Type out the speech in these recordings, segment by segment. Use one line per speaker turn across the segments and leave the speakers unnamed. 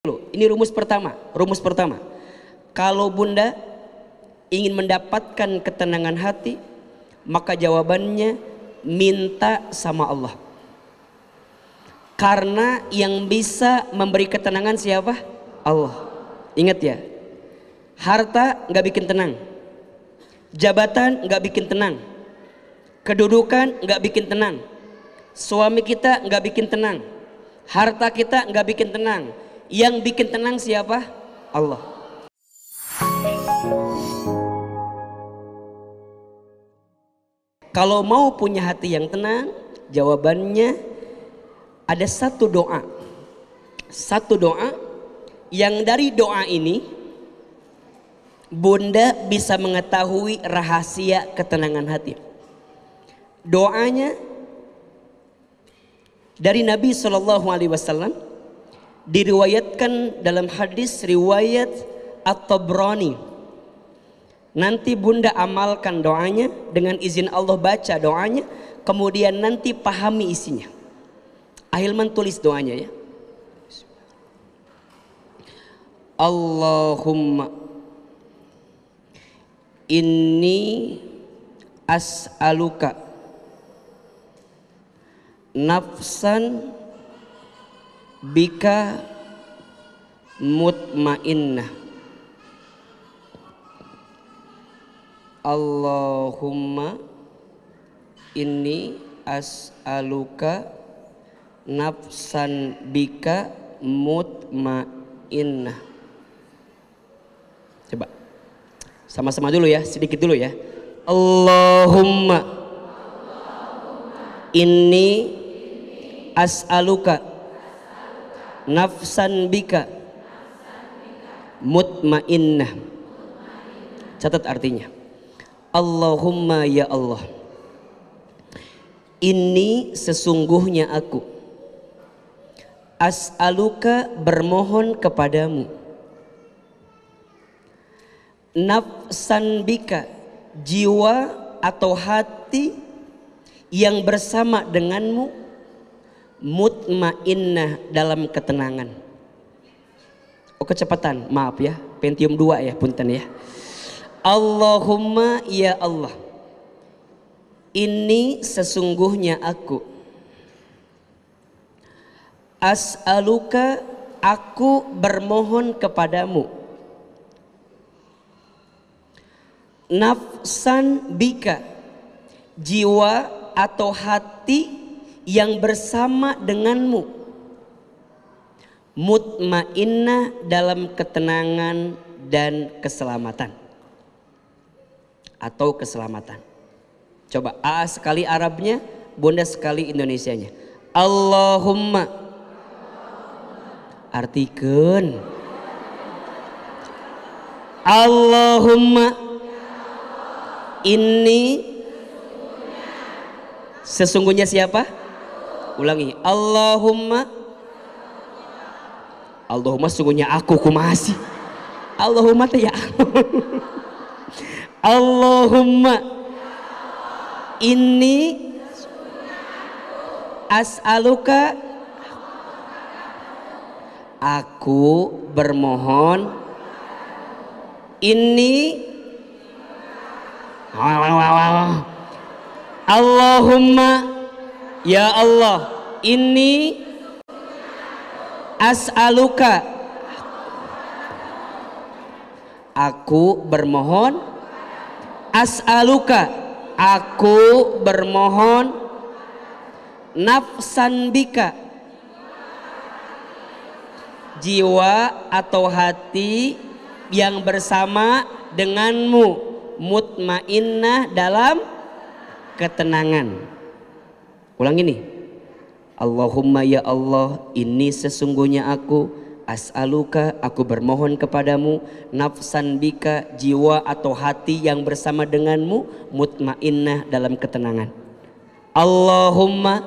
dulu. Ini rumus pertama, rumus pertama. Kalau Bunda ingin mendapatkan ketenangan hati, maka jawabannya minta sama Allah. Karena yang bisa memberi ketenangan siapa? Allah. Ingat ya. Harta nggak bikin tenang. Jabatan nggak bikin tenang. Kedudukan nggak bikin tenang. Suami kita nggak bikin tenang. Harta kita nggak bikin tenang yang bikin tenang siapa? Allah. Kalau mau punya hati yang tenang, jawabannya ada satu doa. Satu doa yang dari doa ini Bunda bisa mengetahui rahasia ketenangan hati. Doanya dari Nabi Shallallahu Alaihi Wasallam diriwayatkan dalam hadis riwayat At-Tabrani. Nanti Bunda amalkan doanya dengan izin Allah baca doanya, kemudian nanti pahami isinya. Ahilman tulis doanya ya. Allahumma inni as'aluka nafsan bika mutmainnah Allahumma inni as'aluka nafsan bika mutmainnah coba sama-sama dulu ya sedikit dulu ya Allahumma, ini inni as'aluka nafsan bika, mutmainnah catat artinya Allahumma ya Allah ini sesungguhnya aku as'aluka bermohon kepadamu nafsan bika jiwa atau hati yang bersama denganmu mutmainnah dalam ketenangan. Oh kecepatan, maaf ya. Pentium 2 ya, punten ya. Allahumma ya Allah. Ini sesungguhnya aku. As'aluka aku bermohon kepadamu. Nafsan bika jiwa atau hati yang bersama denganmu mutmainnah dalam ketenangan dan keselamatan atau keselamatan coba A sekali Arabnya Bunda sekali Indonesianya Allahumma artikan Allahumma ini sesungguhnya siapa? ulangi Allahumma Allahumma sungguhnya aku kumasi Allahumma teh ya Allahumma ini as'aluka aku bermohon ini Allahumma Ya Allah, ini as'aluka Aku bermohon as'aluka Aku bermohon nafsan bika jiwa atau hati yang bersama denganmu mutmainnah dalam ketenangan. Ulangi nih. Allahumma ya Allah, ini sesungguhnya aku as'aluka aku bermohon kepadamu nafsan bika jiwa atau hati yang bersama denganmu mutmainnah dalam ketenangan. Allahumma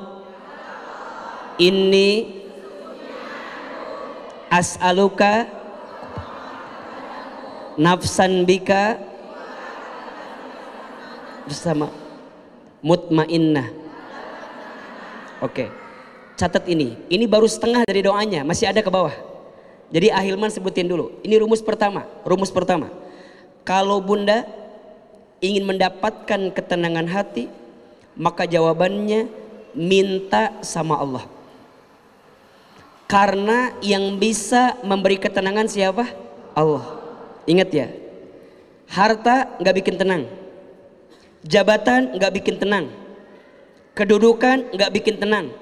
ini as'aluka nafsan bika bersama mutmainnah Oke. Okay. Catat ini. Ini baru setengah dari doanya, masih ada ke bawah. Jadi Ahilman sebutin dulu. Ini rumus pertama, rumus pertama. Kalau Bunda ingin mendapatkan ketenangan hati, maka jawabannya minta sama Allah. Karena yang bisa memberi ketenangan siapa? Allah. Ingat ya, harta nggak bikin tenang, jabatan nggak bikin tenang, Kedudukan nggak bikin tenang.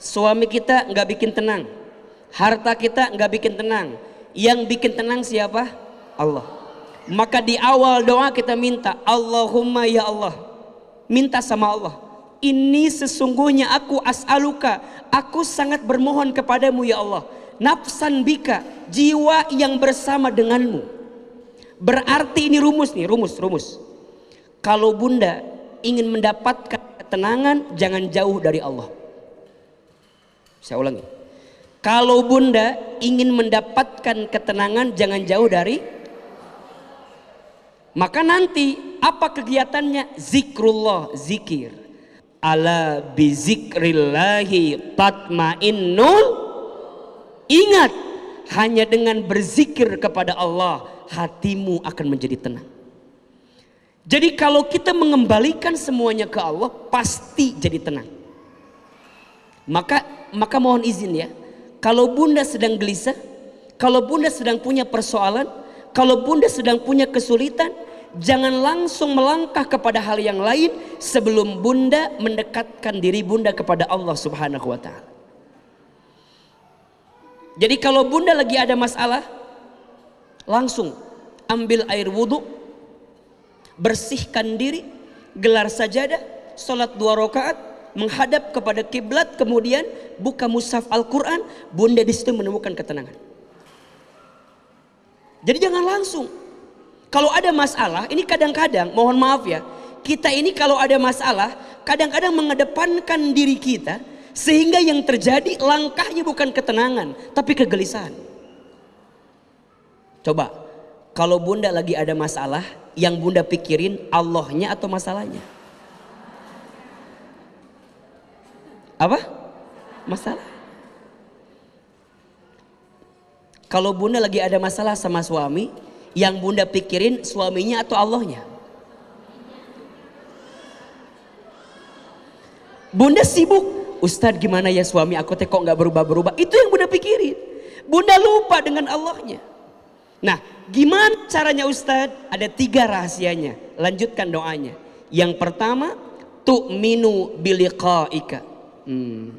Suami kita nggak bikin tenang. Harta kita nggak bikin tenang. Yang bikin tenang siapa? Allah. Maka di awal doa kita minta, Allahumma ya Allah. Minta sama Allah. Ini sesungguhnya aku as'aluka. Aku sangat bermohon kepadamu ya Allah. Nafsan bika, jiwa yang bersama denganmu. Berarti ini rumus nih, rumus, rumus. Kalau bunda ingin mendapatkan ketenangan jangan jauh dari Allah. Saya ulangi. Kalau bunda ingin mendapatkan ketenangan jangan jauh dari maka nanti apa kegiatannya? Zikrullah, zikir. Ala bizikrillahi tatmainnul Ingat, hanya dengan berzikir kepada Allah hatimu akan menjadi tenang. Jadi kalau kita mengembalikan semuanya ke Allah, pasti jadi tenang. Maka maka mohon izin ya. Kalau Bunda sedang gelisah, kalau Bunda sedang punya persoalan, kalau Bunda sedang punya kesulitan, jangan langsung melangkah kepada hal yang lain sebelum Bunda mendekatkan diri Bunda kepada Allah Subhanahu wa taala. Jadi kalau Bunda lagi ada masalah, langsung ambil air wudhu, bersihkan diri, gelar sajadah, sholat dua rakaat, menghadap kepada kiblat, kemudian buka mushaf Al-Quran, bunda di situ menemukan ketenangan. Jadi jangan langsung. Kalau ada masalah, ini kadang-kadang, mohon maaf ya, kita ini kalau ada masalah, kadang-kadang mengedepankan diri kita, sehingga yang terjadi langkahnya bukan ketenangan, tapi kegelisahan. Coba, kalau bunda lagi ada masalah, yang bunda pikirin Allahnya atau masalahnya? Apa? Masalah. Kalau bunda lagi ada masalah sama suami, yang bunda pikirin suaminya atau Allahnya? Bunda sibuk. Ustadz gimana ya suami aku teh kok nggak berubah-berubah. Itu yang bunda pikirin. Bunda lupa dengan Allahnya. Nah Gimana caranya Ustadz? Ada tiga rahasianya. Lanjutkan doanya. Yang pertama, tuh minu biliqa'ika. Hmm.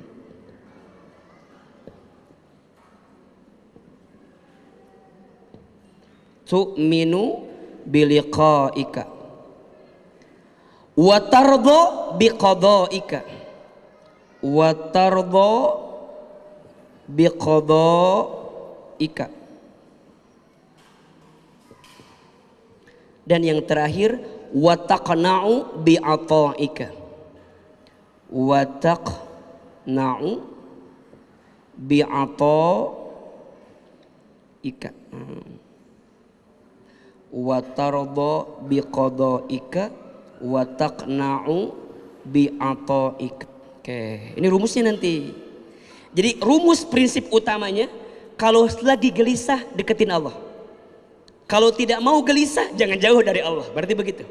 Tu'minu biliqa'ika. Watardo biqada'ika. Watardo ika. dan yang terakhir wataqna'u bi'ata'ika wataqna'u bi'ata'ika hmm. watardo biqada'ika wataqna'u bi'ata'ika oke okay. ini rumusnya nanti jadi rumus prinsip utamanya kalau lagi gelisah deketin Allah kalau tidak mau gelisah, jangan jauh dari Allah. Berarti begitu.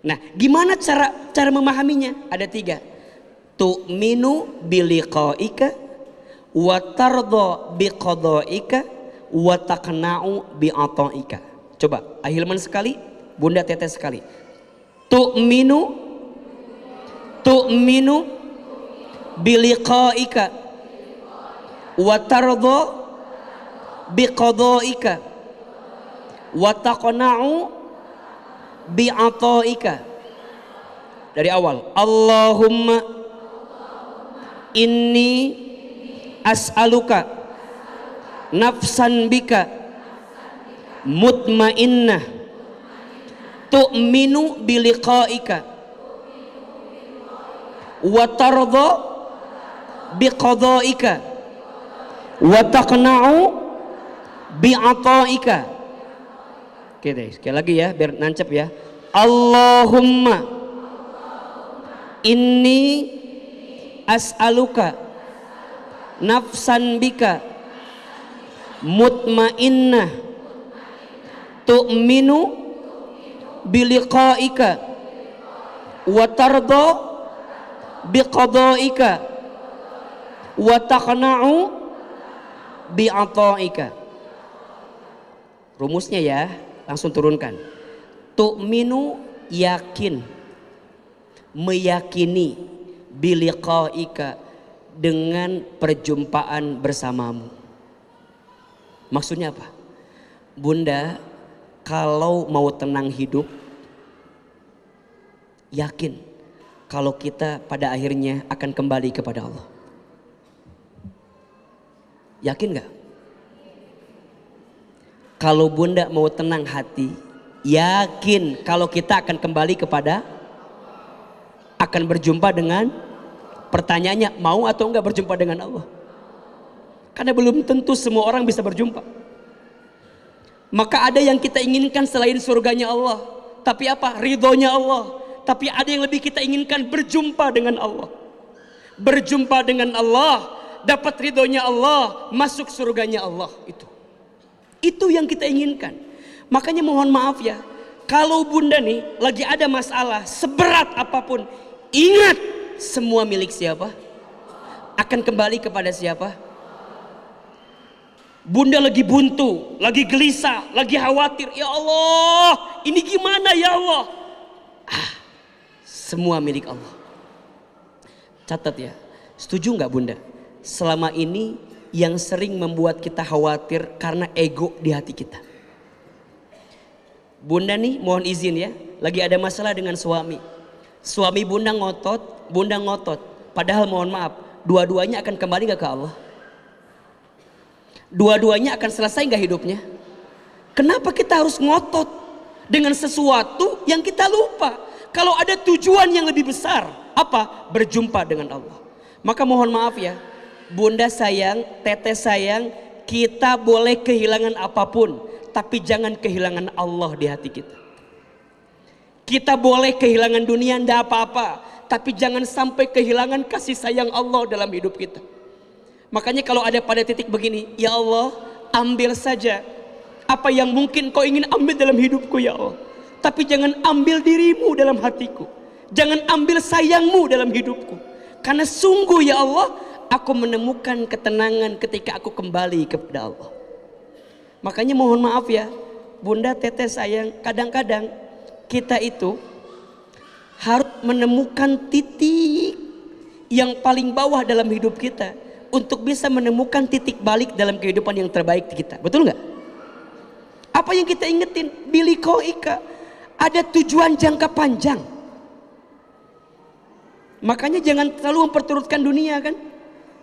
Nah, gimana cara cara memahaminya? Ada tiga. Tu biliqa'ika wa tardha biqada'ika wa taqna'u bi'ata'ika. Coba, ahilman sekali, bunda teteh sekali. Tu minu, tu minu biliqa'ika wa watardo biqada'ika wa taqna'u bi'ata'ika dari awal Allahumma, Allahumma inni, as'aluka, nafsan bika, mutmainnah, mutmainnah tu'minu biliqa'ika wa tardha biqada'ika wa taqna'u bi'ata'ika Oke deh, sekali lagi ya biar nancep ya. Allahumma, ini as'aluka nafsan bika mutmainnah tu'minu biliqaika wa tarda biqadaika wa taqna'u bi'ataika rumusnya ya langsung turunkan. Tu'minu yakin. Meyakini biliqa'ika dengan perjumpaan bersamamu. Maksudnya apa? Bunda, kalau mau tenang hidup, yakin kalau kita pada akhirnya akan kembali kepada Allah. Yakin gak? Kalau bunda mau tenang hati, yakin kalau kita akan kembali kepada akan berjumpa dengan pertanyaannya mau atau enggak berjumpa dengan Allah. Karena belum tentu semua orang bisa berjumpa. Maka ada yang kita inginkan selain surganya Allah. Tapi apa? Ridhonya Allah. Tapi ada yang lebih kita inginkan berjumpa dengan Allah. Berjumpa dengan Allah. Dapat ridhonya Allah. Masuk surganya Allah. Itu. Itu yang kita inginkan. Makanya mohon maaf ya, kalau bunda nih lagi ada masalah seberat apapun, ingat semua milik siapa? Akan kembali kepada siapa? Bunda lagi buntu, lagi gelisah, lagi khawatir. Ya Allah, ini gimana ya Allah? Ah, semua milik Allah. Catat ya, setuju nggak bunda? Selama ini yang sering membuat kita khawatir karena ego di hati kita. Bunda nih mohon izin ya, lagi ada masalah dengan suami. Suami bunda ngotot, bunda ngotot. Padahal mohon maaf, dua-duanya akan kembali gak ke Allah? Dua-duanya akan selesai gak hidupnya? Kenapa kita harus ngotot dengan sesuatu yang kita lupa? Kalau ada tujuan yang lebih besar, apa? Berjumpa dengan Allah. Maka mohon maaf ya, bunda sayang, Teteh sayang, kita boleh kehilangan apapun, tapi jangan kehilangan Allah di hati kita. Kita boleh kehilangan dunia, ndak apa-apa, tapi jangan sampai kehilangan kasih sayang Allah dalam hidup kita. Makanya kalau ada pada titik begini, ya Allah, ambil saja apa yang mungkin kau ingin ambil dalam hidupku ya Allah. Tapi jangan ambil dirimu dalam hatiku. Jangan ambil sayangmu dalam hidupku. Karena sungguh ya Allah, aku menemukan ketenangan ketika aku kembali kepada Allah. Makanya mohon maaf ya, Bunda Teteh sayang, kadang-kadang kita itu harus menemukan titik yang paling bawah dalam hidup kita untuk bisa menemukan titik balik dalam kehidupan yang terbaik kita. Betul nggak? Apa yang kita ingetin? Billy Koika ada tujuan jangka panjang. Makanya jangan terlalu memperturutkan dunia kan.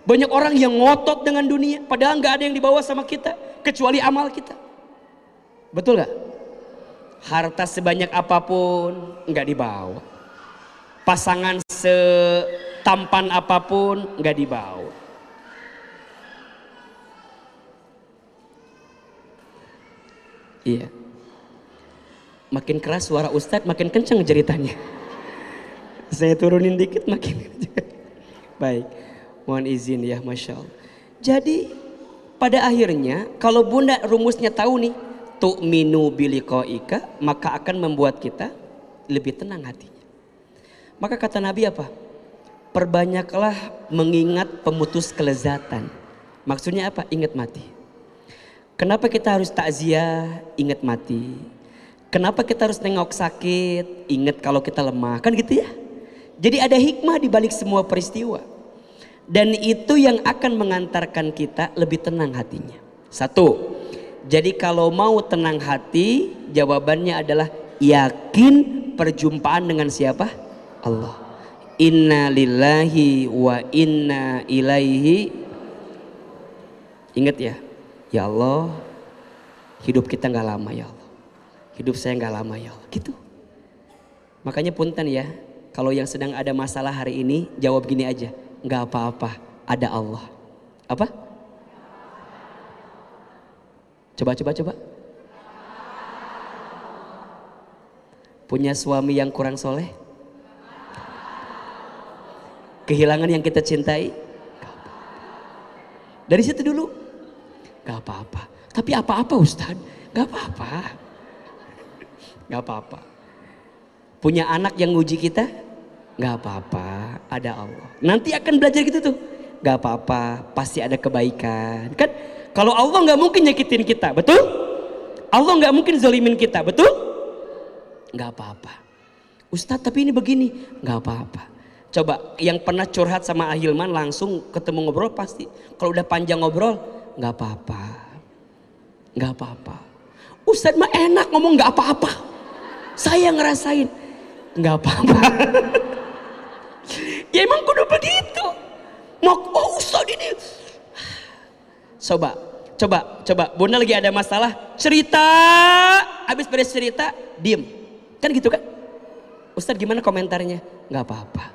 Banyak orang yang ngotot dengan dunia, padahal nggak ada yang dibawa sama kita kecuali amal kita. Betul gak Harta sebanyak apapun nggak dibawa. Pasangan setampan apapun nggak dibawa. Iya. Makin keras suara Ustadz, makin kencang ceritanya. Saya turunin dikit makin. Baik. Mohon izin ya, Masya Allah. Jadi pada akhirnya kalau bunda rumusnya tahu nih. Tu'minu bilikoika maka akan membuat kita lebih tenang hatinya. Maka kata Nabi apa? Perbanyaklah mengingat pemutus kelezatan. Maksudnya apa? Ingat mati. Kenapa kita harus takziah? Ingat mati. Kenapa kita harus nengok sakit? Ingat kalau kita lemah. Kan gitu ya. Jadi ada hikmah di balik semua peristiwa. Dan itu yang akan mengantarkan kita lebih tenang hatinya. Satu, jadi kalau mau tenang hati, jawabannya adalah yakin perjumpaan dengan siapa? Allah. Inna lillahi wa inna ilaihi. Ingat ya, ya Allah, hidup kita nggak lama ya Allah. Hidup saya nggak lama ya Allah. Gitu. Makanya punten ya, kalau yang sedang ada masalah hari ini, jawab gini aja nggak apa-apa, ada Allah. Apa? Coba, coba, coba. Punya suami yang kurang soleh? Kehilangan yang kita cintai? Dari situ dulu. Gak apa-apa. Tapi apa-apa Ustaz? Gak apa-apa. Gak apa-apa. Punya anak yang nguji kita? Gak apa-apa, ada Allah. Nanti akan belajar gitu tuh. Gak apa-apa, pasti ada kebaikan. Kan kalau Allah gak mungkin nyakitin kita, betul? Allah gak mungkin zolimin kita, betul? Gak apa-apa. Ustadz tapi ini begini, gak apa-apa. Coba yang pernah curhat sama Ahilman langsung ketemu ngobrol pasti. Kalau udah panjang ngobrol, gak apa-apa. Gak apa-apa. Ustadz mah enak ngomong gak apa-apa. Saya ngerasain. Gak apa-apa. Ya emang kudu begitu. Mau oh ustad ini. Coba, coba, coba. Bunda lagi ada masalah, cerita. Habis beres cerita, diem. Kan gitu kan? Ustad gimana komentarnya? Gak apa-apa.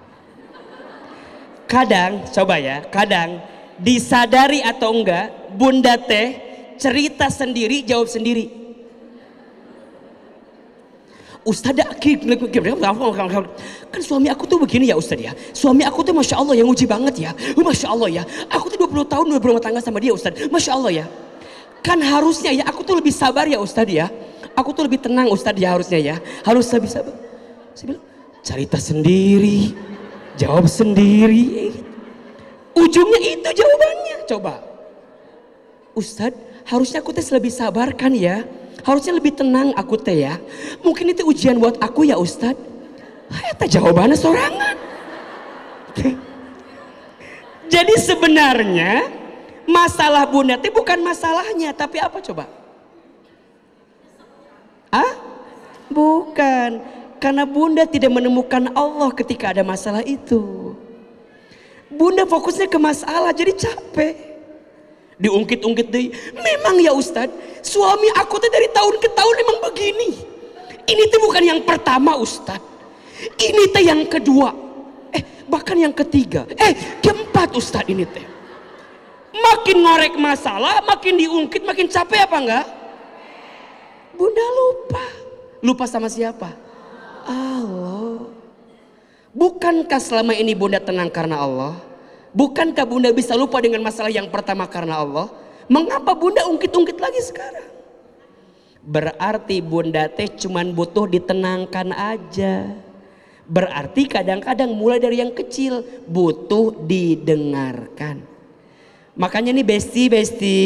Kadang, coba ya, kadang disadari atau enggak, bunda teh cerita sendiri, jawab sendiri. Ustaz akid kan suami aku tuh begini ya Ustadz ya suami aku tuh Masya Allah yang uji banget ya Masya Allah ya aku tuh 20 tahun udah berumah tangga sama dia Ustadz Masya Allah ya kan harusnya ya aku tuh lebih sabar ya Ustadz ya aku tuh lebih tenang Ustadz ya harusnya ya harus lebih sabar saya bilang cerita sendiri jawab sendiri ujungnya itu jawabannya coba Ustadz harusnya aku tuh lebih sabar kan ya Harusnya lebih tenang aku teh ya. Mungkin itu ujian buat aku ya Ustad. Eta jawabannya sorangan. Jadi sebenarnya masalah bunda teh bukan masalahnya, tapi apa coba? Ah? Bukan. Karena bunda tidak menemukan Allah ketika ada masalah itu. Bunda fokusnya ke masalah jadi capek. Diungkit-ungkit deh. Memang ya Ustadz, Suami aku tuh dari tahun ke tahun emang begini. Ini tuh bukan yang pertama Ustaz. Ini tuh yang kedua. Eh bahkan yang ketiga. Eh keempat Ustaz ini teh. Makin ngorek masalah, makin diungkit, makin capek apa enggak? Bunda lupa. Lupa sama siapa? Allah. Bukankah selama ini Bunda tenang karena Allah? Bukankah Bunda bisa lupa dengan masalah yang pertama karena Allah? Mengapa bunda ungkit-ungkit lagi sekarang? Berarti bunda teh cuman butuh ditenangkan aja. Berarti kadang-kadang mulai dari yang kecil butuh didengarkan. Makanya nih besti besti.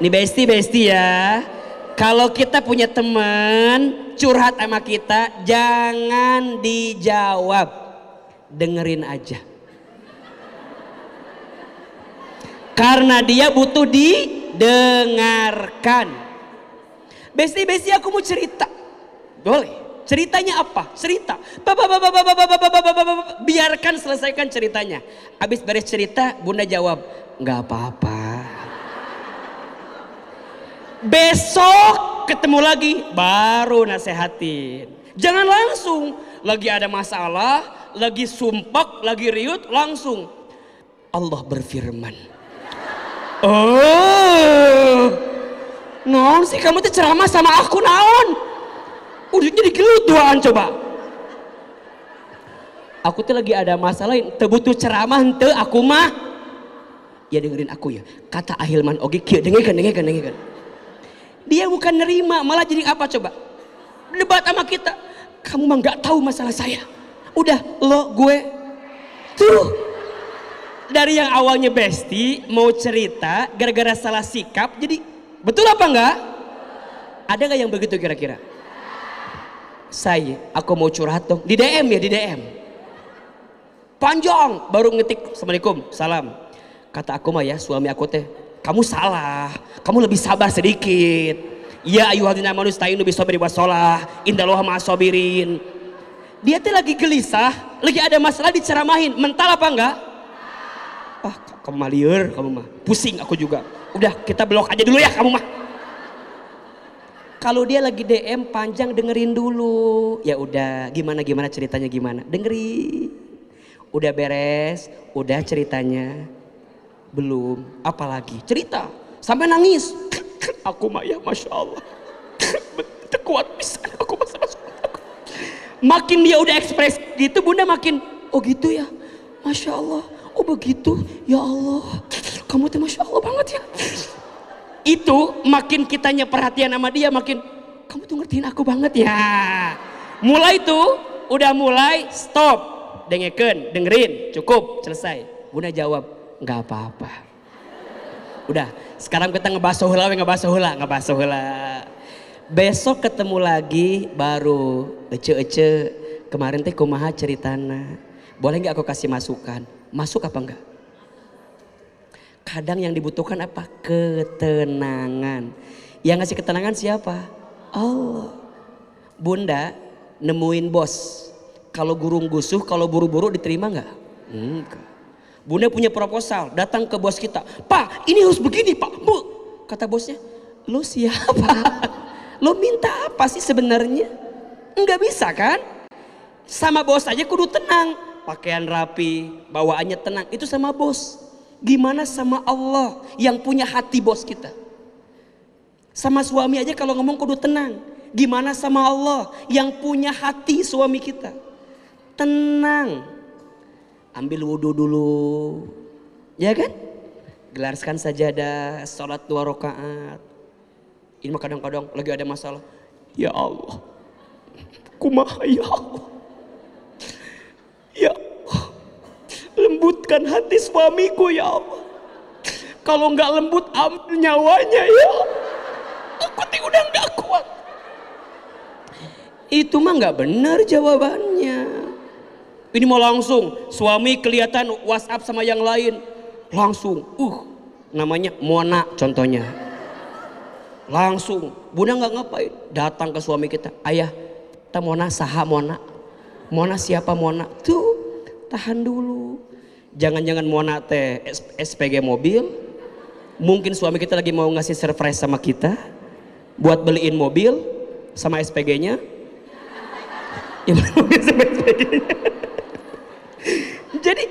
Nih besti besti ya. Kalau kita punya teman curhat sama kita jangan dijawab. Dengerin aja. karena dia butuh didengarkan. Besi-besi aku mau cerita. Boleh. Ceritanya apa? Cerita. Biarkan selesaikan ceritanya. Habis beres cerita, Bunda jawab, nggak apa-apa. Besok ketemu lagi, baru nasehatin. Jangan langsung, lagi ada masalah, lagi sumpak, lagi riut, langsung. Allah berfirman, Oh, non sih kamu tuh ceramah sama aku naon? Udah jadi gelut doaan coba. Aku tuh lagi ada masalah, teu butuh ceramah ente aku mah. Ya dengerin aku ya, kata Ahilman oke okay, dengerin dengerin dengerin. Dia bukan nerima, malah jadi apa coba? Debat sama kita. Kamu mah nggak tahu masalah saya. Udah lo gue tuh dari yang awalnya Besti mau cerita gara-gara salah sikap jadi betul apa enggak? Ada nggak yang begitu kira-kira? Saya, aku mau curhat dong. Di DM ya, di DM. Panjang, baru ngetik Assalamualaikum, salam. Kata aku mah ya, suami aku teh, kamu salah, kamu lebih sabar sedikit. Ya ayuhadina manustainu indah wasolah, indaloha ma'asobirin. Dia tuh lagi gelisah, lagi ada masalah diceramahin, mental apa enggak? apa kamu mah kamu mah pusing aku juga udah kita blok aja dulu ya kamu mah kalau dia lagi DM panjang dengerin dulu ya udah gimana gimana ceritanya gimana dengerin udah beres udah ceritanya belum apalagi cerita sampai nangis aku mah ya masya Allah kuat bisa aku makin dia udah ekspres gitu bunda makin oh gitu ya masya Allah oh begitu ya Allah kamu tuh masya Allah banget ya itu makin kitanya perhatian sama dia makin kamu tuh ngertiin aku banget ya mulai tuh udah mulai stop dengeken dengerin cukup selesai bunda jawab nggak apa-apa udah sekarang kita ngebahas hula ngebahas hula ngebahas hula besok ketemu lagi baru ece ece kemarin teh kumaha ceritana boleh nggak aku kasih masukan Masuk apa enggak? Kadang yang dibutuhkan apa? Ketenangan. Yang ngasih ketenangan siapa? Oh, Bunda nemuin bos. Kalau gurung gusuh, kalau buru-buru diterima enggak? Enggak. Bunda punya proposal, datang ke bos kita. Pak, ini harus begini pak. Bu. Kata bosnya, lo siapa? lo minta apa sih sebenarnya? Enggak bisa kan? Sama bos aja kudu tenang pakaian rapi, bawaannya tenang. Itu sama bos. Gimana sama Allah yang punya hati bos kita? Sama suami aja kalau ngomong kudu tenang. Gimana sama Allah yang punya hati suami kita? Tenang. Ambil wudhu dulu. Ya kan? Gelarskan sajadah, sholat dua rakaat. Ini mah kadang-kadang lagi ada masalah. Ya Allah, kumaha ya Allah. Ya Lembutkan hati suamiku ya Allah. Kalau nggak lembut ambil nyawanya ya Allah. Aku udah nggak kuat. Itu mah nggak benar jawabannya. Ini mau langsung, suami kelihatan WhatsApp sama yang lain. Langsung, uh, namanya Mona contohnya. Langsung, Bunda nggak ngapain, datang ke suami kita, ayah, kita Mona, saha Mona. Mona siapa Mona? Tuh, tahan dulu. Jangan-jangan Mona teh SPG mobil. Mungkin suami kita lagi mau ngasih surprise sama kita. Buat beliin mobil sama SPG-nya. Ya mobil sama SPG-nya. Jadi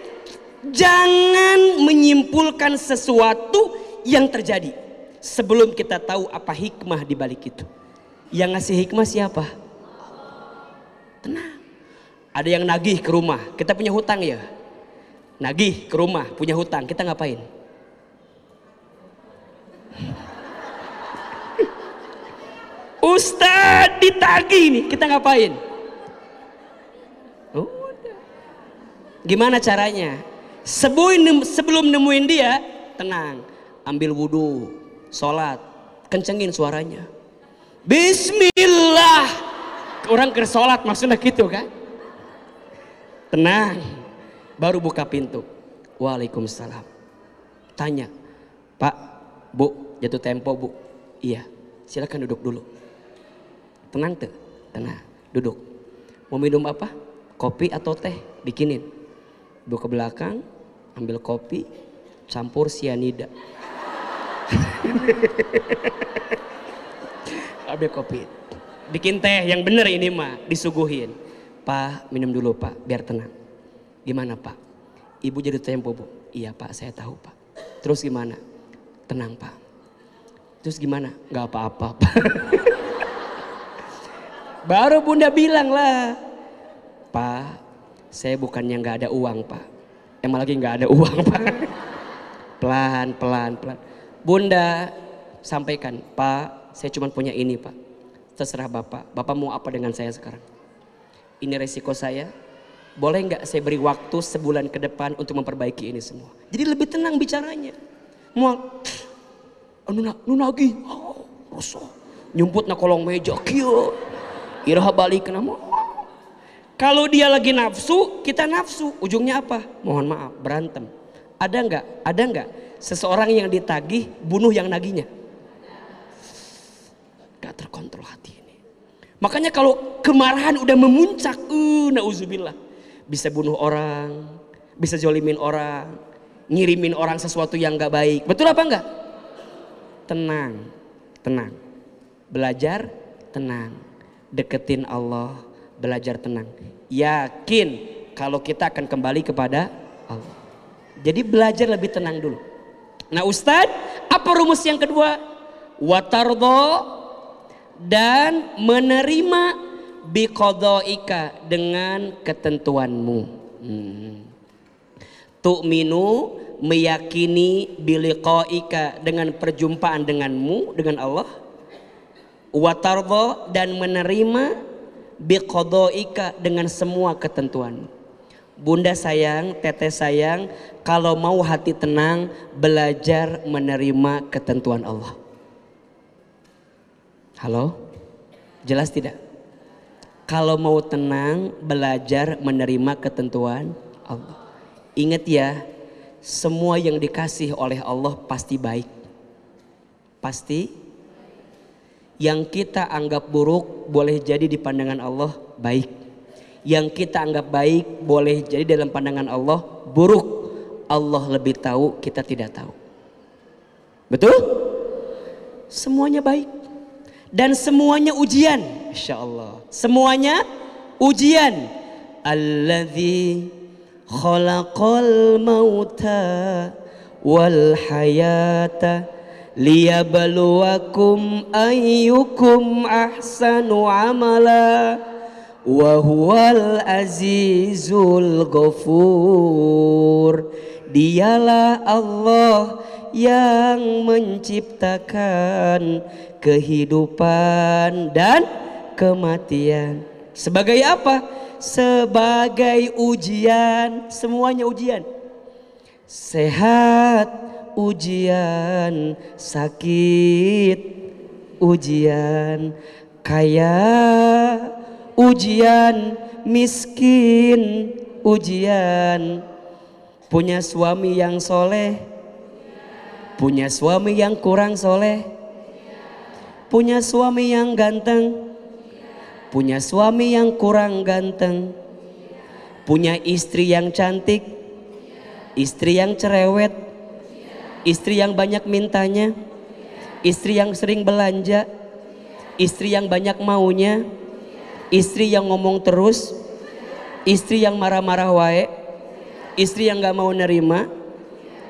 jangan menyimpulkan sesuatu yang terjadi sebelum kita tahu apa hikmah di balik itu. Yang ngasih hikmah siapa? Tenang. Ada yang nagih ke rumah. Kita punya hutang ya. Nagih ke rumah, punya hutang. Kita ngapain? Ustad ditagi nih. Kita ngapain? Oh, Gimana caranya? Sebelum, sebelum nemuin dia, tenang. Ambil wudhu, sholat, kencengin suaranya. Bismillah. Orang ke sholat maksudnya gitu kan tenang baru buka pintu waalaikumsalam tanya pak bu jatuh tempo bu iya silakan duduk dulu tenang tuh tenang duduk mau minum apa kopi atau teh bikinin bu ke belakang ambil kopi campur sianida ambil kopi bikin teh yang bener ini mah disuguhin Pak, minum dulu Pak, biar tenang. Gimana Pak? Ibu jadi tempo Bu. Iya Pak, saya tahu Pak. Terus gimana? Tenang Pak. Terus gimana? Gak apa-apa Pak. Baru bunda bilang lah. Pak, saya bukannya gak ada uang Pak. Emang lagi gak ada uang Pak. Pelan, pelan, pelan. Bunda, sampaikan. Pak, saya cuma punya ini Pak. Terserah Bapak. Bapak mau apa dengan saya sekarang? ini resiko saya, boleh nggak saya beri waktu sebulan ke depan untuk memperbaiki ini semua. Jadi lebih tenang bicaranya. Mual, nuna, nuna lagi, oh, rusuh. Nyumput na kolong meja, kio. irah balik nama. Kalau dia lagi nafsu, kita nafsu. Ujungnya apa? Mohon maaf, berantem. Ada nggak? Ada nggak? Seseorang yang ditagih, bunuh yang naginya. Gak terkontrol hati. Makanya kalau kemarahan udah memuncak, uh, nauzubillah. Bisa bunuh orang, bisa jolimin orang, ngirimin orang sesuatu yang gak baik. Betul apa enggak? Tenang, tenang. Belajar, tenang. Deketin Allah, belajar tenang. Yakin kalau kita akan kembali kepada Allah. Jadi belajar lebih tenang dulu. Nah Ustadz, apa rumus yang kedua? Watardo dan menerima biqadaika dengan ketentuanmu. Hmm. Tu'minu meyakini biliqaika dengan perjumpaan denganmu dengan Allah watarbo dan menerima biqadaika dengan semua ketentuan. Bunda sayang, teteh sayang, kalau mau hati tenang, belajar menerima ketentuan Allah. Halo? Jelas tidak? Kalau mau tenang, belajar menerima ketentuan Allah. Ingat ya, semua yang dikasih oleh Allah pasti baik. Pasti yang kita anggap buruk boleh jadi di pandangan Allah baik. Yang kita anggap baik boleh jadi dalam pandangan Allah buruk. Allah lebih tahu, kita tidak tahu. Betul? Semuanya baik dan semuanya ujian. Insya Allah. Semuanya ujian. Alladzi khalaqal mauta wal hayata liyabluwakum ayyukum ahsanu amala wa huwal azizul ghafur dialah Allah yang menciptakan kehidupan dan kematian. Sebagai apa? Sebagai ujian, semuanya ujian. Sehat ujian, sakit ujian, kaya ujian, miskin ujian, punya suami yang soleh, punya suami yang kurang soleh Punya suami yang ganteng? Punya suami yang kurang ganteng? Punya istri yang cantik? Istri yang cerewet? Istri yang banyak mintanya? Istri yang sering belanja? Istri yang banyak maunya? Istri yang ngomong terus? Istri yang marah-marah wae? Istri yang gak mau nerima?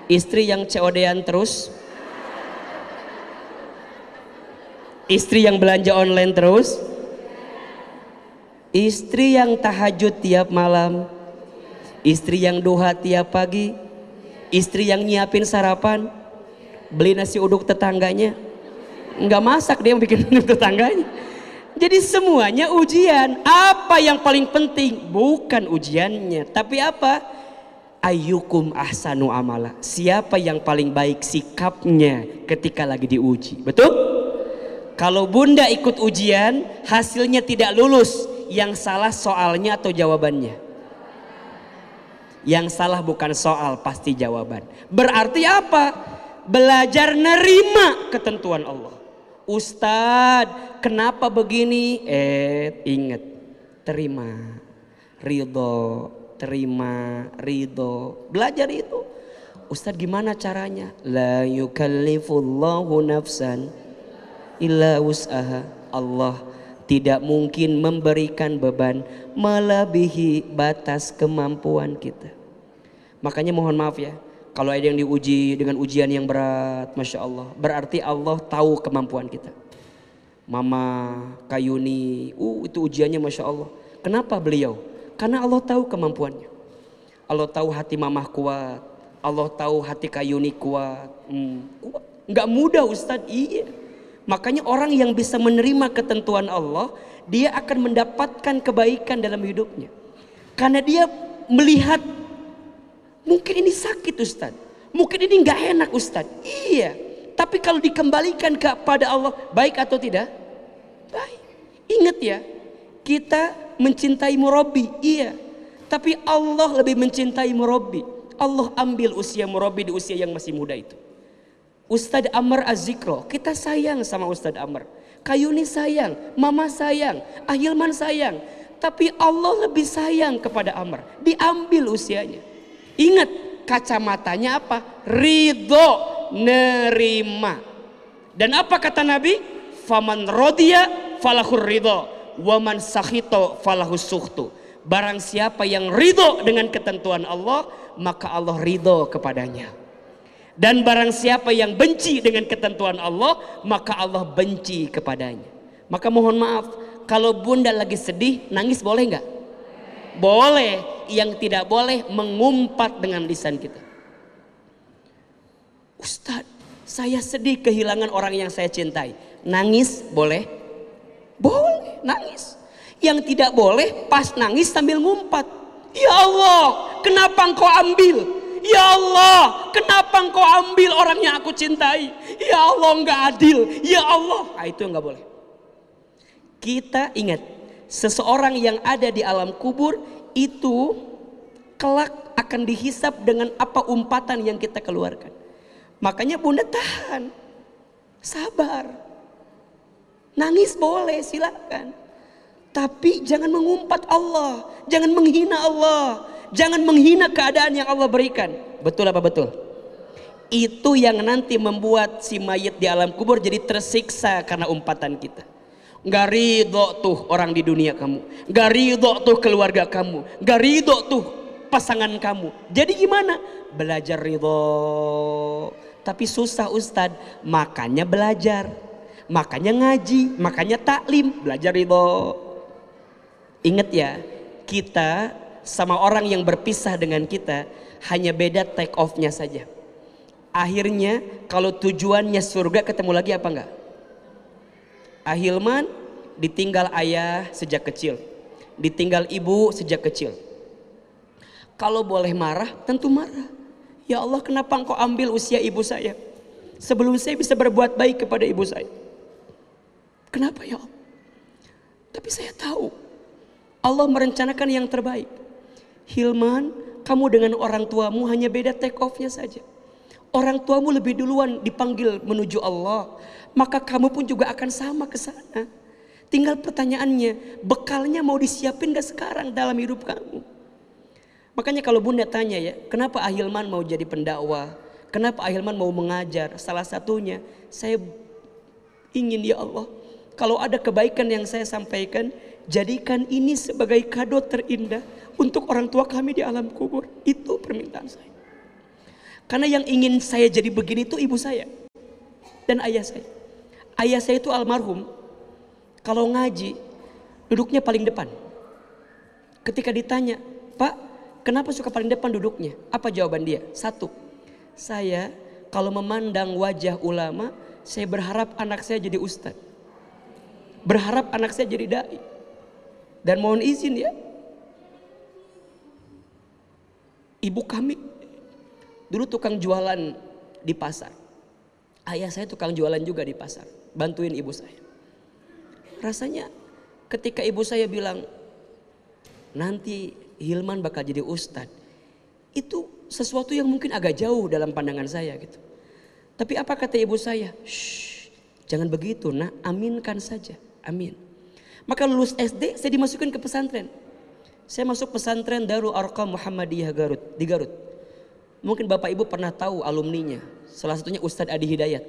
Istri yang cod terus? Istri yang belanja online terus? Istri yang tahajud tiap malam? Istri yang duha tiap pagi? Istri yang nyiapin sarapan? Beli nasi uduk tetangganya? Nggak masak dia yang bikin uduk tetangganya. Jadi semuanya ujian. Apa yang paling penting? Bukan ujiannya, tapi apa? Ayyukum ahsanu amala. Siapa yang paling baik sikapnya ketika lagi diuji? Betul? Kalau bunda ikut ujian, hasilnya tidak lulus. Yang salah soalnya atau jawabannya? Yang salah bukan soal, pasti jawaban. Berarti apa? Belajar nerima ketentuan Allah. Ustadz, kenapa begini? Eh, ingat. Terima. Ridho. Terima. Ridho. Belajar itu. Ustadz gimana caranya? La yukallifullahu nafsan illa wus'aha Allah tidak mungkin memberikan beban melebihi batas kemampuan kita. Makanya mohon maaf ya, kalau ada yang diuji dengan ujian yang berat, Masya Allah. Berarti Allah tahu kemampuan kita. Mama, Kayuni, uh, itu ujiannya Masya Allah. Kenapa beliau? Karena Allah tahu kemampuannya. Allah tahu hati Mama kuat. Allah tahu hati Kayuni kuat. Hmm, kuat. Nggak mudah Ustadz, iya. Makanya orang yang bisa menerima ketentuan Allah, dia akan mendapatkan kebaikan dalam hidupnya. Karena dia melihat, mungkin ini sakit Ustaz. Mungkin ini nggak enak Ustaz. Iya, tapi kalau dikembalikan kepada Allah, baik atau tidak? Baik. Ingat ya, kita mencintai murabi, iya. Tapi Allah lebih mencintai murabi. Allah ambil usia murabi di usia yang masih muda itu. Ustadz Amr Azikro, kita sayang sama Ustadz Amr. Kayuni sayang, Mama sayang, Ahilman sayang. Tapi Allah lebih sayang kepada Amr. Diambil usianya. Ingat, kacamatanya apa? Ridho, nerima. Dan apa kata Nabi? Faman rodiya falahur ridho. Waman sahito falahus suhtu. Barang siapa yang ridho dengan ketentuan Allah, maka Allah ridho kepadanya. Dan barang siapa yang benci dengan ketentuan Allah, maka Allah benci kepadanya. Maka mohon maaf, kalau bunda lagi sedih, nangis boleh nggak? Boleh. Yang tidak boleh mengumpat dengan lisan kita. Ustadz, saya sedih kehilangan orang yang saya cintai. Nangis boleh? Boleh, nangis. Yang tidak boleh pas nangis sambil ngumpat. Ya Allah, kenapa engkau ambil? Ya Allah, kenapa Kenapa engkau ambil orang yang aku cintai? Ya Allah nggak adil. Ya Allah. Nah, itu yang nggak boleh. Kita ingat. Seseorang yang ada di alam kubur itu kelak akan dihisap dengan apa umpatan yang kita keluarkan. Makanya bunda tahan. Sabar. Nangis boleh silakan. Tapi jangan mengumpat Allah. Jangan menghina Allah. Jangan menghina keadaan yang Allah berikan. Betul apa betul? Itu yang nanti membuat si mayat di alam kubur jadi tersiksa karena umpatan kita. Gak ridho tuh orang di dunia kamu. Gak ridho tuh keluarga kamu. Gak ridho tuh pasangan kamu. Jadi gimana? Belajar ridho. Tapi susah Ustad. Makanya belajar. Makanya ngaji. Makanya taklim. Belajar ridho. Ingat ya. Kita sama orang yang berpisah dengan kita. Hanya beda take off-nya saja akhirnya kalau tujuannya surga ketemu lagi apa enggak? Ahilman ditinggal ayah sejak kecil, ditinggal ibu sejak kecil. Kalau boleh marah, tentu marah. Ya Allah, kenapa engkau ambil usia ibu saya? Sebelum saya bisa berbuat baik kepada ibu saya. Kenapa ya Allah? Tapi saya tahu Allah merencanakan yang terbaik. Hilman, kamu dengan orang tuamu hanya beda take off-nya saja. Orang tuamu lebih duluan dipanggil menuju Allah. Maka kamu pun juga akan sama ke sana. Tinggal pertanyaannya, bekalnya mau disiapin gak sekarang dalam hidup kamu? Makanya kalau bunda tanya ya, kenapa Ahilman mau jadi pendakwah? Kenapa Ahilman mau mengajar? Salah satunya, saya ingin ya Allah, kalau ada kebaikan yang saya sampaikan, jadikan ini sebagai kado terindah untuk orang tua kami di alam kubur. Itu permintaan saya. Karena yang ingin saya jadi begini itu ibu saya dan ayah saya. Ayah saya itu almarhum. Kalau ngaji, duduknya paling depan. Ketika ditanya, Pak, kenapa suka paling depan duduknya? Apa jawaban dia? Satu, saya kalau memandang wajah ulama, saya berharap anak saya jadi ustadz. Berharap anak saya jadi da'i. Dan mohon izin ya, ibu kami Dulu tukang jualan di pasar. Ayah saya tukang jualan juga di pasar. Bantuin ibu saya. Rasanya ketika ibu saya bilang, nanti Hilman bakal jadi ustadz. Itu sesuatu yang mungkin agak jauh dalam pandangan saya gitu. Tapi apa kata ibu saya? Shh, jangan begitu nak, aminkan saja. Amin. Maka lulus SD saya dimasukkan ke pesantren. Saya masuk pesantren Darul Arqam Muhammadiyah Garut di Garut. Mungkin Bapak Ibu pernah tahu alumninya. Salah satunya Ustadz Adi Hidayat.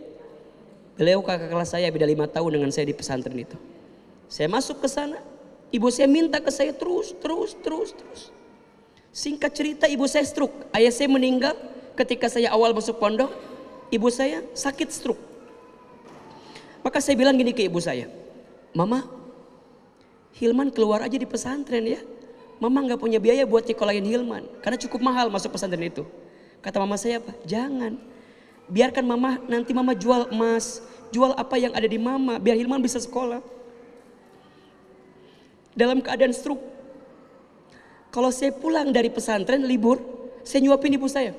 Beliau kakak kelas saya beda lima tahun dengan saya di pesantren itu. Saya masuk ke sana, ibu saya minta ke saya terus, terus, terus, terus. Singkat cerita ibu saya stroke. Ayah saya meninggal ketika saya awal masuk pondok. Ibu saya sakit stroke. Maka saya bilang gini ke ibu saya. Mama, Hilman keluar aja di pesantren ya. Mama nggak punya biaya buat nyekolahin Hilman. Karena cukup mahal masuk pesantren itu. Kata mama saya apa? Jangan. Biarkan mama nanti mama jual emas, jual apa yang ada di mama biar Hilman bisa sekolah. Dalam keadaan stroke. Kalau saya pulang dari pesantren libur, saya nyuapin ibu saya.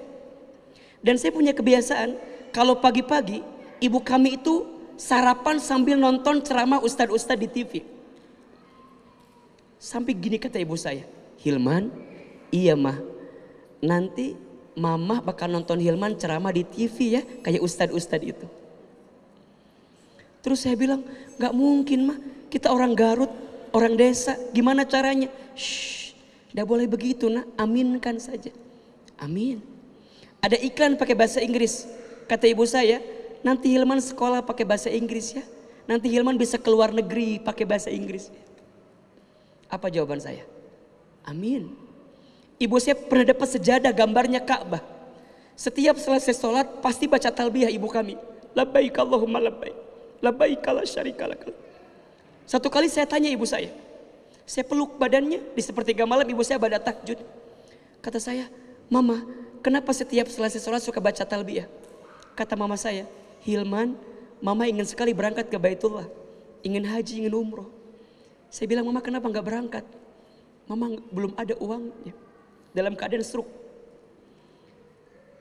Dan saya punya kebiasaan kalau pagi-pagi ibu kami itu sarapan sambil nonton ceramah ustadz-ustadz di TV. Sampai gini kata ibu saya, Hilman, iya mah, nanti Mama bakal nonton Hilman ceramah di TV ya, kayak ustad-ustad itu. Terus saya bilang, gak mungkin mah, kita orang Garut, orang desa, gimana caranya? Shh, gak boleh begitu nak, aminkan saja. Amin. Ada iklan pakai bahasa Inggris, kata ibu saya, nanti Hilman sekolah pakai bahasa Inggris ya. Nanti Hilman bisa keluar negeri pakai bahasa Inggris. Apa jawaban saya? Amin. Ibu saya pernah dapat sejadah gambarnya Ka'bah. Setiap selesai sholat pasti baca talbiyah ibu kami. Labbaik Allahumma labbaik. Labbaik ala syarika Satu kali saya tanya ibu saya. Saya peluk badannya di sepertiga malam ibu saya pada takjud. Kata saya, Mama, kenapa setiap selesai sholat suka baca talbiyah? Kata mama saya, Hilman, Mama ingin sekali berangkat ke Baitullah. Ingin haji, ingin umroh. Saya bilang, Mama kenapa nggak berangkat? Mama belum ada uangnya dalam keadaan stroke.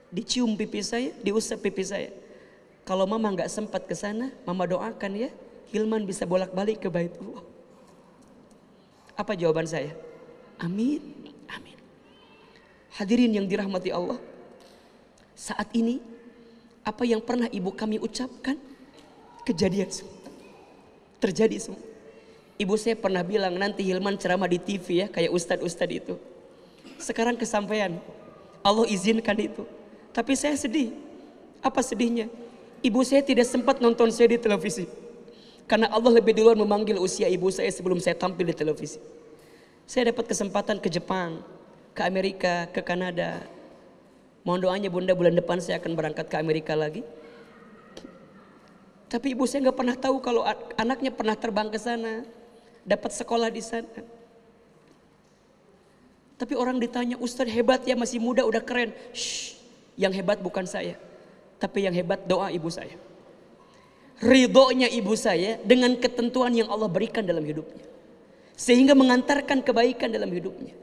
Dicium pipi saya, diusap pipi saya. Kalau mama nggak sempat ke sana, mama doakan ya, Hilman bisa bolak-balik ke Baitullah. Apa jawaban saya? Amin, amin. Hadirin yang dirahmati Allah, saat ini apa yang pernah ibu kami ucapkan kejadian semua. Terjadi semua. Ibu saya pernah bilang nanti Hilman ceramah di TV ya kayak ustad-ustad itu sekarang kesampaian. Allah izinkan itu. Tapi saya sedih. Apa sedihnya? Ibu saya tidak sempat nonton saya di televisi. Karena Allah lebih duluan memanggil usia ibu saya sebelum saya tampil di televisi. Saya dapat kesempatan ke Jepang, ke Amerika, ke Kanada. Mohon doanya bunda bulan depan saya akan berangkat ke Amerika lagi. Tapi ibu saya nggak pernah tahu kalau anaknya pernah terbang ke sana, dapat sekolah di sana. Tapi orang ditanya, Ustadz hebat ya masih muda udah keren. Shh, yang hebat bukan saya. Tapi yang hebat doa ibu saya. Ridhonya ibu saya dengan ketentuan yang Allah berikan dalam hidupnya. Sehingga mengantarkan kebaikan dalam hidupnya.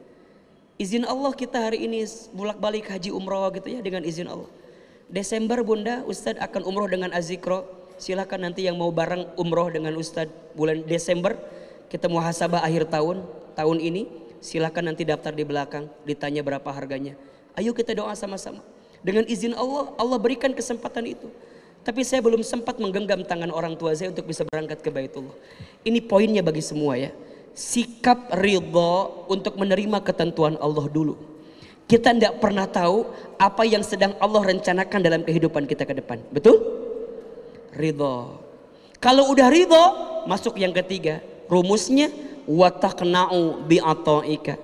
Izin Allah kita hari ini bulak balik haji umroh gitu ya dengan izin Allah. Desember bunda Ustadz akan umroh dengan azikro. Silahkan nanti yang mau bareng umroh dengan Ustadz bulan Desember. Kita muhasabah akhir tahun, tahun ini silahkan nanti daftar di belakang, ditanya berapa harganya. Ayo kita doa sama-sama. Dengan izin Allah, Allah berikan kesempatan itu. Tapi saya belum sempat menggenggam tangan orang tua saya untuk bisa berangkat ke Baitullah. Ini poinnya bagi semua ya. Sikap ridho untuk menerima ketentuan Allah dulu. Kita tidak pernah tahu apa yang sedang Allah rencanakan dalam kehidupan kita ke depan. Betul? Ridho. Kalau udah ridho, masuk yang ketiga. Rumusnya wa bi'ata'ika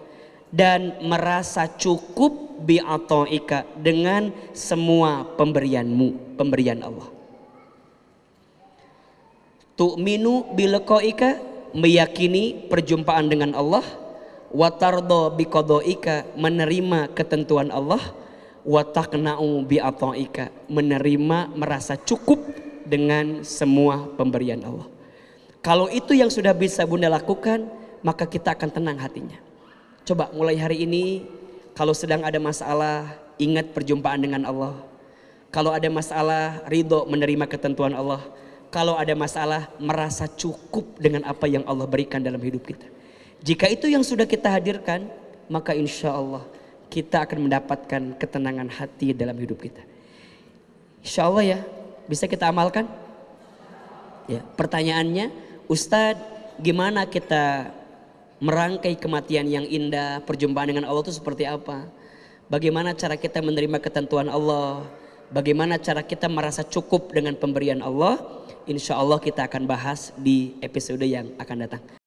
dan merasa cukup bi'ata'ika dengan semua pemberianmu, pemberian Allah. Tu'minu bilekoika meyakini perjumpaan dengan Allah watardo bikodoika menerima ketentuan Allah watakna'u bi'ata'ika menerima merasa cukup dengan semua pemberian Allah. Kalau itu yang sudah bisa Bunda lakukan, maka kita akan tenang hatinya. Coba mulai hari ini, kalau sedang ada masalah, ingat perjumpaan dengan Allah. Kalau ada masalah, ridho menerima ketentuan Allah. Kalau ada masalah, merasa cukup dengan apa yang Allah berikan dalam hidup kita. Jika itu yang sudah kita hadirkan, maka insya Allah kita akan mendapatkan ketenangan hati dalam hidup kita. Insya Allah ya, bisa kita amalkan? Ya, pertanyaannya, Ustadz gimana kita merangkai kematian yang indah, perjumpaan dengan Allah itu seperti apa? Bagaimana cara kita menerima ketentuan Allah? Bagaimana cara kita merasa cukup dengan pemberian Allah? Insya Allah kita akan bahas di episode yang akan datang.